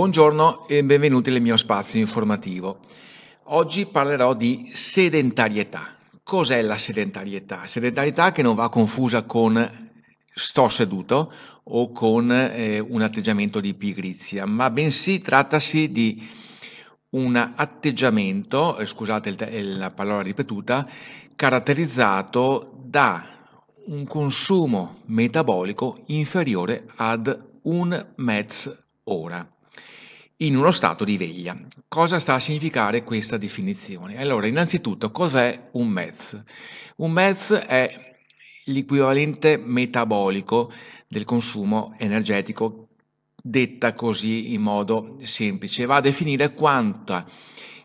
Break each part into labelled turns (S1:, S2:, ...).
S1: Buongiorno e benvenuti nel mio spazio informativo. Oggi parlerò di sedentarietà. Cos'è la sedentarietà? Sedentarietà che non va confusa con sto seduto o con eh, un atteggiamento di pigrizia, ma bensì trattasi di un atteggiamento, eh, scusate il, eh, la parola ripetuta, caratterizzato da un consumo metabolico inferiore ad un mezzo ora in uno stato di veglia. Cosa sta a significare questa definizione? Allora, innanzitutto, cos'è un MEZ? Un MEZ è l'equivalente metabolico del consumo energetico, detta così in modo semplice, va a definire quanta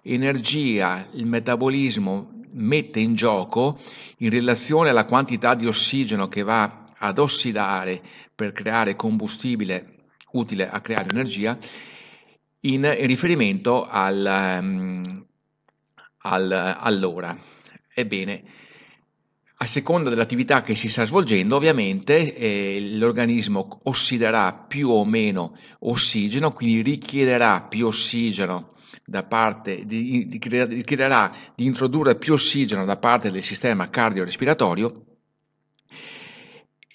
S1: energia il metabolismo mette in gioco in relazione alla quantità di ossigeno che va ad ossidare per creare combustibile utile a creare energia in riferimento al, um, al, all'ora. Ebbene, a seconda dell'attività che si sta svolgendo, ovviamente eh, l'organismo ossiderà più o meno ossigeno, quindi richiederà più ossigeno da parte di, richiederà di introdurre più ossigeno da parte del sistema cardiorespiratorio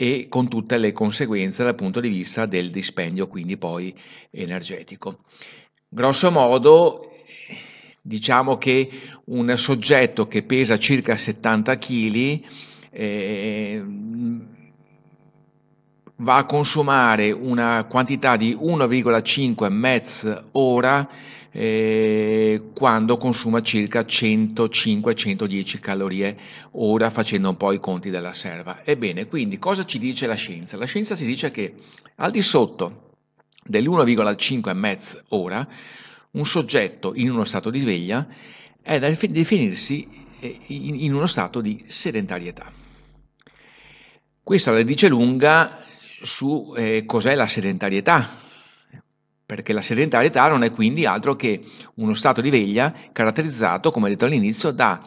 S1: e con tutte le conseguenze dal punto di vista del dispendio, quindi poi energetico. Grosso modo, diciamo che un soggetto che pesa circa 70 kg eh, va a consumare una quantità di 1,5 mezz ora eh, quando consuma circa 105-110 calorie ora facendo un po' i conti della serva. Ebbene, quindi cosa ci dice la scienza? La scienza ci dice che al di sotto dell'1,5 Mz ora un soggetto in uno stato di sveglia è da definirsi eh, in uno stato di sedentarietà. Questa la dice lunga su eh, cos'è la sedentarietà, perché la sedentarietà non è quindi altro che uno stato di veglia caratterizzato, come detto all'inizio, da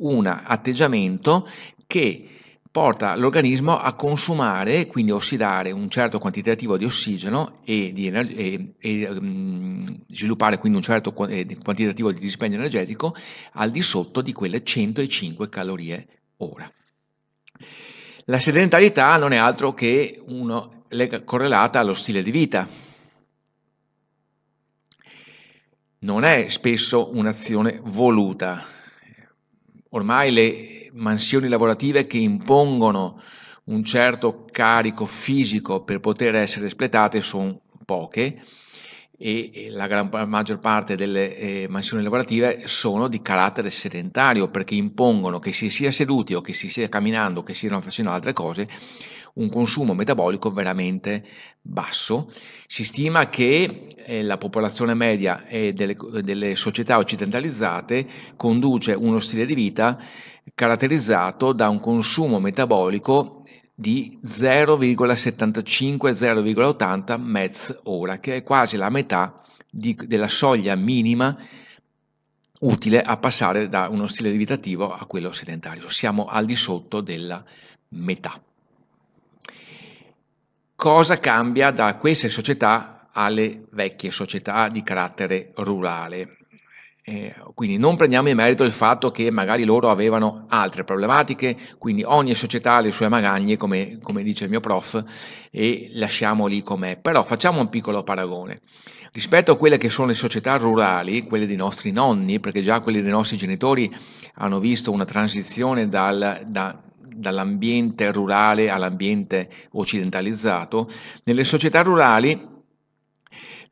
S1: un atteggiamento che porta l'organismo a consumare, quindi ossidare un certo quantitativo di ossigeno e, di energi- e, e um, sviluppare quindi un certo eh, quantitativo di dispendio energetico al di sotto di quelle 105 calorie ora. La sedentarietà non è altro che uno, correlata allo stile di vita, non è spesso un'azione voluta. Ormai le mansioni lavorative che impongono un certo carico fisico per poter essere espletate sono poche e la, gran, la maggior parte delle eh, mansioni lavorative sono di carattere sedentario perché impongono che si sia seduti o che si sia camminando o che si stiano facendo altre cose un consumo metabolico veramente basso. Si stima che eh, la popolazione media e delle, delle società occidentalizzate conduce uno stile di vita caratterizzato da un consumo metabolico di 0,75-0,80 mezz ora, che è quasi la metà di, della soglia minima utile a passare da uno stile di vita attivo a quello sedentario. Siamo al di sotto della metà cosa cambia da queste società alle vecchie società di carattere rurale. Eh, quindi non prendiamo in merito il fatto che magari loro avevano altre problematiche, quindi ogni società ha le sue magagne, come, come dice il mio prof, e lasciamo lì com'è. Però facciamo un piccolo paragone. Rispetto a quelle che sono le società rurali, quelle dei nostri nonni, perché già quelli dei nostri genitori hanno visto una transizione dal, da, dall'ambiente rurale all'ambiente occidentalizzato, nelle società rurali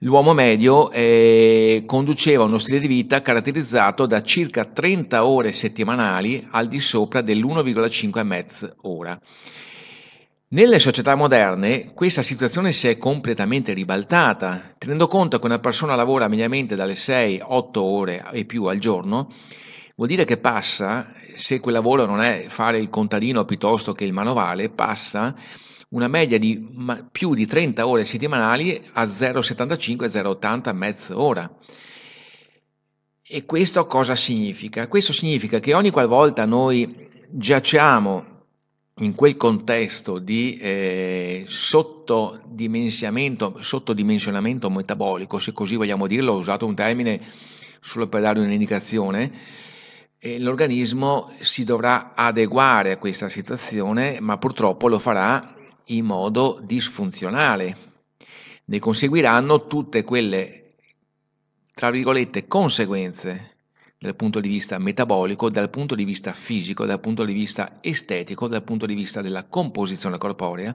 S1: l'uomo medio eh, conduceva uno stile di vita caratterizzato da circa 30 ore settimanali al di sopra dell'1,5 mezz ora. Nelle società moderne questa situazione si è completamente ribaltata, tenendo conto che una persona lavora mediamente dalle 6-8 ore e più al giorno, vuol dire che passa se quel lavoro non è fare il contadino piuttosto che il manovale, passa una media di ma, più di 30 ore settimanali a 0,75-0,80 mezz'ora. E questo cosa significa? Questo significa che ogni qualvolta noi giacciamo in quel contesto di eh, sottodimensionamento, sottodimensionamento metabolico, se così vogliamo dirlo, ho usato un termine solo per dare un'indicazione, e l'organismo si dovrà adeguare a questa situazione, ma purtroppo lo farà in modo disfunzionale. Ne conseguiranno tutte quelle, tra virgolette, conseguenze dal punto di vista metabolico, dal punto di vista fisico, dal punto di vista estetico, dal punto di vista della composizione corporea,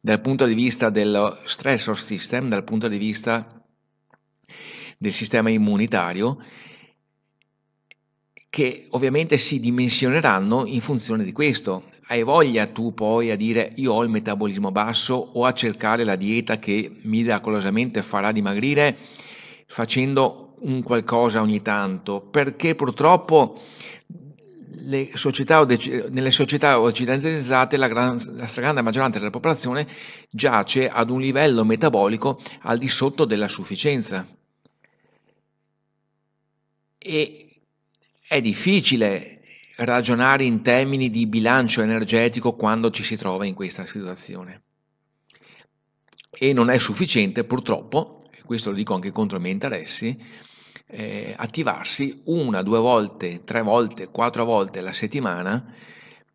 S1: dal punto di vista dello stressor system, dal punto di vista del sistema immunitario che ovviamente si dimensioneranno in funzione di questo. Hai voglia tu poi a dire io ho il metabolismo basso o a cercare la dieta che miracolosamente farà dimagrire facendo un qualcosa ogni tanto, perché purtroppo società, nelle società occidentalizzate la, gran, la stragrande maggioranza della popolazione giace ad un livello metabolico al di sotto della sufficienza. E è difficile ragionare in termini di bilancio energetico quando ci si trova in questa situazione. E non è sufficiente, purtroppo, e questo lo dico anche contro i miei interessi, eh, attivarsi una, due volte, tre volte, quattro volte la settimana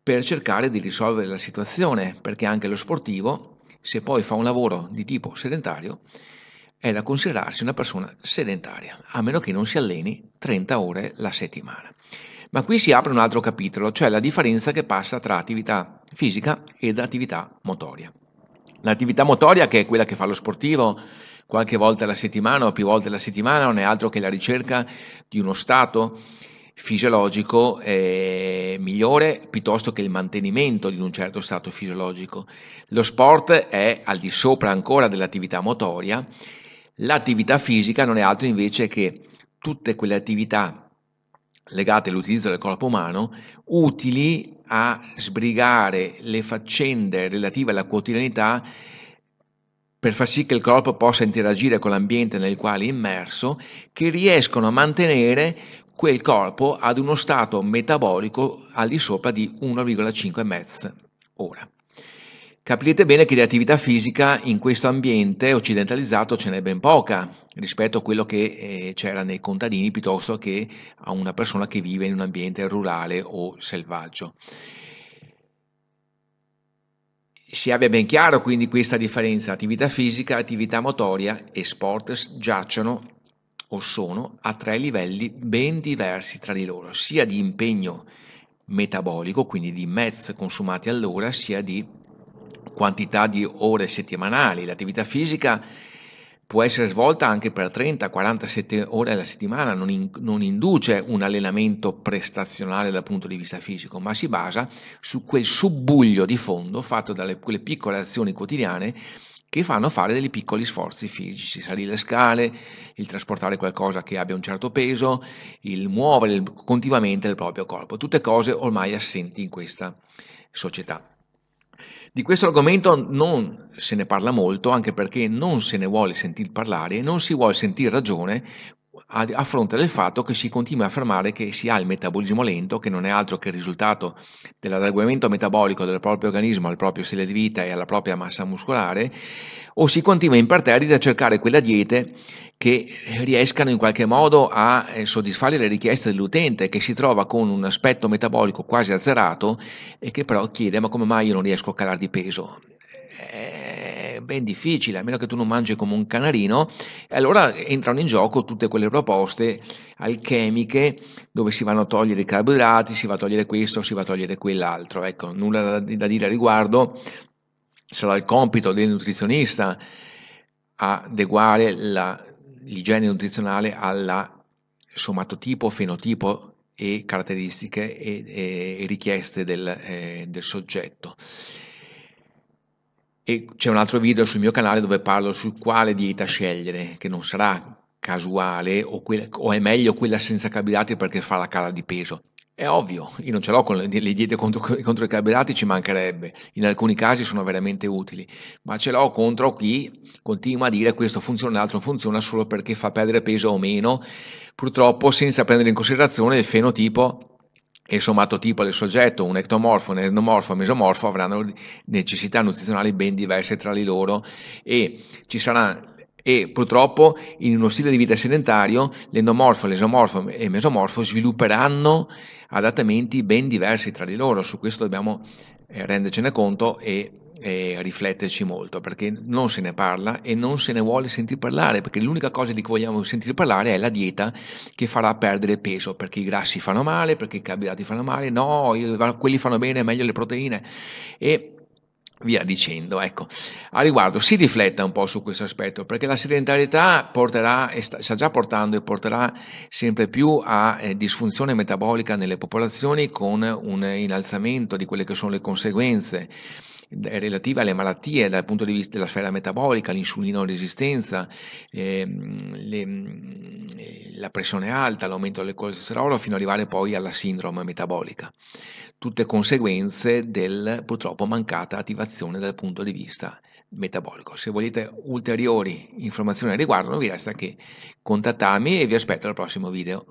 S1: per cercare di risolvere la situazione, perché anche lo sportivo, se poi fa un lavoro di tipo sedentario, è da considerarsi una persona sedentaria, a meno che non si alleni 30 ore la settimana. Ma qui si apre un altro capitolo, cioè la differenza che passa tra attività fisica ed attività motoria. L'attività motoria, che è quella che fa lo sportivo qualche volta alla settimana o più volte alla settimana, non è altro che la ricerca di uno stato fisiologico eh, migliore piuttosto che il mantenimento di un certo stato fisiologico. Lo sport è al di sopra ancora dell'attività motoria L'attività fisica non è altro invece che tutte quelle attività legate all'utilizzo del corpo umano utili a sbrigare le faccende relative alla quotidianità per far sì che il corpo possa interagire con l'ambiente nel quale è immerso, che riescono a mantenere quel corpo ad uno stato metabolico al di sopra di 1,5 Mz ora. Capirete bene che di attività fisica in questo ambiente occidentalizzato ce n'è ben poca rispetto a quello che eh, c'era nei contadini piuttosto che a una persona che vive in un ambiente rurale o selvaggio. Si abbia ben chiaro quindi questa differenza, attività fisica, attività motoria e sport giacciono o sono a tre livelli ben diversi tra di loro, sia di impegno metabolico, quindi di mezzi consumati all'ora, sia di quantità di ore settimanali. L'attività fisica può essere svolta anche per 30-47 ore alla settimana, non, in, non, induce un allenamento prestazionale dal punto di vista fisico, ma si basa su quel subbuglio di fondo fatto dalle quelle piccole azioni quotidiane che fanno fare dei piccoli sforzi fisici, salire le scale, il trasportare qualcosa che abbia un certo peso, il muovere continuamente il proprio corpo, tutte cose ormai assenti in questa società. Di questo argomento non se ne parla molto, anche perché non se ne vuole sentir parlare e non si vuole sentir ragione a, fronte del fatto che si continua a affermare che si ha il metabolismo lento, che non è altro che il risultato dell'adeguamento metabolico del proprio organismo al proprio stile di vita e alla propria massa muscolare, o si continua in imperterriti a cercare quella diete che riescano in qualche modo a eh, soddisfare le richieste dell'utente che si trova con un aspetto metabolico quasi azzerato e che però chiede ma come mai io non riesco a calare di peso? Eh, ben difficile, a meno che tu non mangi come un canarino, e allora entrano in gioco tutte quelle proposte alchemiche dove si vanno a togliere i carboidrati, si va a togliere questo, si va a togliere quell'altro. Ecco, nulla da, da dire a riguardo, sarà il compito del nutrizionista adeguare la, l'igiene nutrizionale alla somatotipo, fenotipo e caratteristiche e, e, e richieste del, eh, del soggetto. E c'è un altro video sul mio canale dove parlo su quale dieta scegliere, che non sarà casuale o, quella, o è meglio quella senza carboidrati perché fa la cala di peso. È ovvio, io non ce l'ho con le, le diete contro, contro, i carboidrati, ci mancherebbe, in alcuni casi sono veramente utili, ma ce l'ho contro chi continua a dire questo funziona, l'altro funziona solo perché fa perdere peso o meno, purtroppo senza prendere in considerazione il fenotipo e il somatotipo del soggetto, un ectomorfo, un endomorfo, un mesomorfo, avranno necessità nutrizionali ben diverse tra di loro e ci sarà e purtroppo in uno stile di vita sedentario l'endomorfo, l'esomorfo e il mesomorfo svilupperanno adattamenti ben diversi tra di loro, su questo dobbiamo eh, rendercene conto e eh, rifletterci molto perché non se ne parla e non se ne vuole sentire parlare perché l'unica cosa di cui vogliamo sentire parlare è la dieta che farà perdere peso perché i grassi fanno male, perché i carboidrati fanno male, no, quelli fanno bene, meglio le proteine e via dicendo. Ecco, a riguardo si rifletta un po' su questo aspetto, perché la sedentarietà porterà, e sta, sta già portando e porterà sempre più a eh, disfunzione metabolica nelle popolazioni con un innalzamento di quelle che sono le conseguenze relativa alle malattie dal punto di vista della sfera metabolica, l'insulino resistenza, ehm, le, mm, eh, la pressione alta, l'aumento del colesterolo, fino ad arrivare poi alla sindrome metabolica. Tutte conseguenze del purtroppo mancata attivazione dal punto di vista metabolico. Se volete ulteriori informazioni al riguardo, non vi resta che contattarmi e vi aspetto al prossimo video.